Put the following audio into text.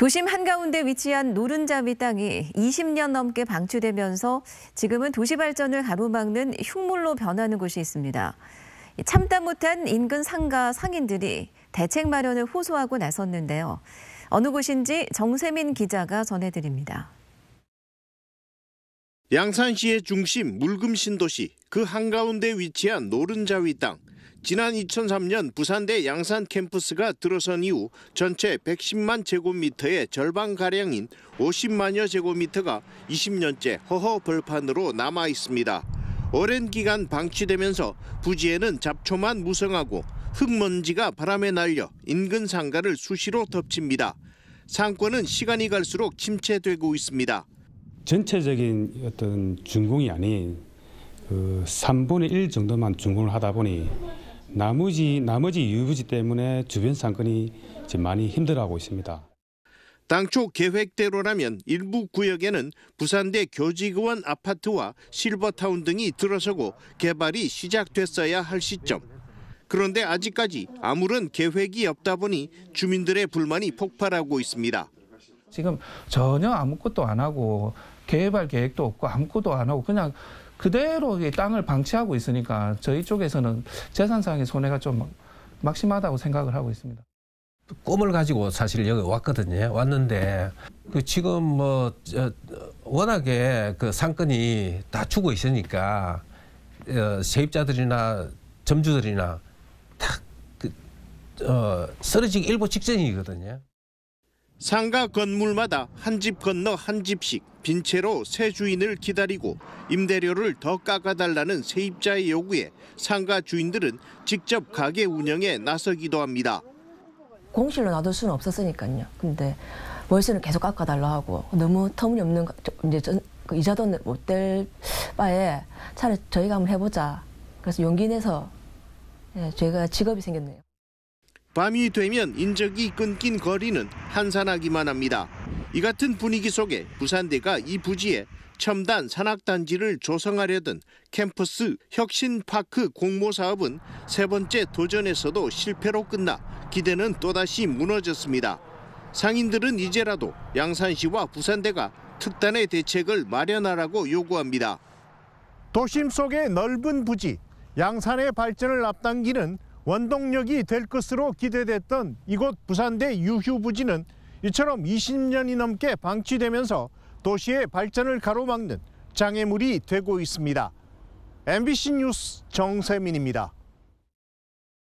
도심 한가운데 위치한 노른자위 땅이 20년 넘게 방치되면서 지금은 도시 발전을 가로막는 흉물로 변하는 곳이 있습니다. 참다 못한 인근 상가 상인들이 대책 마련을 호소하고 나섰는데요. 어느 곳인지 정세민 기자가 전해드립니다. 양산시의 중심 물금 신도시 그 한가운데 위치한 노른자위 땅. 지난 2003년 부산대 양산 캠퍼스가 들어선 이후 전체 110만 제곱미터의 절반가량인 50만여 제곱미터가 20년째 허허 벌판으로 남아 있습니다. 오랜 기간 방치되면서 부지에는 잡초만 무성하고 흙먼지가 바람에 날려 인근 상가를 수시로 덮칩니다. 상권은 시간이 갈수록 침체되고 있습니다. 전체적인 어떤 준공이 아닌 그 3분의 1 정도만 준공을 하다 보니 나머지 나머지 유부지 때문에 주변 상권이 지금 많이 힘들어하고 있습니다. 당초 계획대로라면 일부 구역에는 부산대 교직원 아파트와 실버타운 등이 들어서고 개발이 시작됐어야 할 시점. 그런데 아직까지 아무런 계획이 없다 보니 주민들의 불만이 폭발하고 있습니다. 지금 전혀 아무것도 안 하고 개발 계획도 없고 아무것도 안 하고 그냥 그대로 땅을 방치하고 있으니까 저희 쪽에서는 재산상의 손해가 좀 막심하다고 생각을 하고 있습니다. 꿈을 가지고 사실 여기 왔거든요. 왔는데 그 지금 뭐 워낙에 그 상권이 다 주고 있으니까 어, 세입자들이나 점주들이나 탁 그, 어, 쓰러지기 일보 직전이거든요. 상가 건물마다 한 집 건너 한 집씩 빈 채로 새 주인을 기다리고 임대료를 더 깎아달라는 세입자의 요구에 상가 주인들은 직접 가게 운영에 나서기도 합니다. 공실로 놔둘 수는 없었으니까요. 근데 월세는 계속 깎아달라 하고 너무 터무니없는 이제 전, 그 이자도 못될 바에 차라리 저희가 한번 해보자. 그래서 용기 내서 예, 가 직업이 생겼네요. 밤이 되면 인적이 끊긴 거리는 한산하기만 합니다. 이 같은 분위기 속에 부산대가 이 부지에 첨단 산악단지를 조성하려던 캠퍼스 혁신파크 공모 사업은 세 번째 도전에서도 실패로 끝나 기대는 또다시 무너졌습니다. 상인들은 이제라도 양산시와 부산대가 특단의 대책을 마련하라고 요구합니다. 도심 속의 넓은 부지, 양산의 발전을 앞당기는 원동력이 될 것으로 기대됐던 이곳 부산대 유휴부지는 이처럼 20년이 넘게 방치되면서 도시의 발전을 가로막는 장애물이 되고 있습니다. MBC 뉴스 정세민입니다.